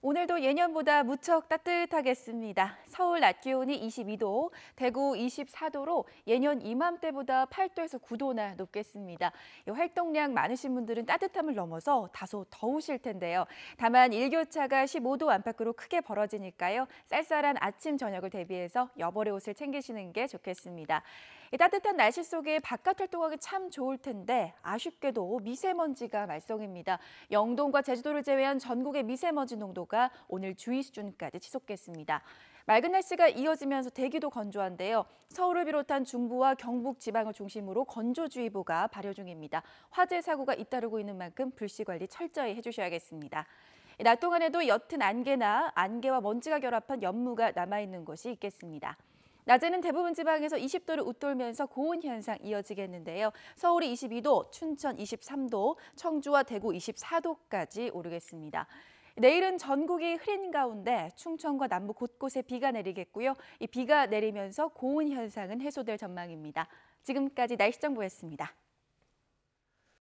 오늘도 예년보다 무척 따뜻하겠습니다. 서울 낮 기온이 22도, 대구 24도로 예년 이맘때보다 8도에서 9도나 높겠습니다. 활동량 많으신 분들은 따뜻함을 넘어서 다소 더우실 텐데요. 다만 일교차가 15도 안팎으로 크게 벌어지니까요. 쌀쌀한 아침 저녁을 대비해서 여벌의 옷을 챙기시는 게 좋겠습니다. 따뜻한 날씨 속에 바깥 활동하기 참 좋을 텐데 아쉽게도 미세먼지가 말썽입니다. 영동과 제주도를 제외한 전국의 미세먼지 농도 정도가 오늘 주의 수준까지 치솟겠습니다. 맑은 날씨가 이어지면서 대기도 건조한데요. 서울을 비롯한 중부와 경북 지방을 중심으로 건조주의보가 발효 중입니다. 화재 사고가 잇따르고 있는 만큼 불씨 관리 철저히 해주셔야겠습니다. 낮 동안에도 옅은 안개나 안개와 먼지가 결합한 연무가 남아있는 곳이 있겠습니다. 낮에는 대부분 지방에서 20도를 웃돌면서 고온 현상 이어지겠는데요. 서울이 22도, 춘천 23도, 청주와 대구 24도까지 오르겠습니다. 내일은 전국이 흐린 가운데 충청과 남부 곳곳에 비가 내리겠고요. 이 비가 내리면서 고온 현상은 해소될 전망입니다. 지금까지 날씨 정보였습니다.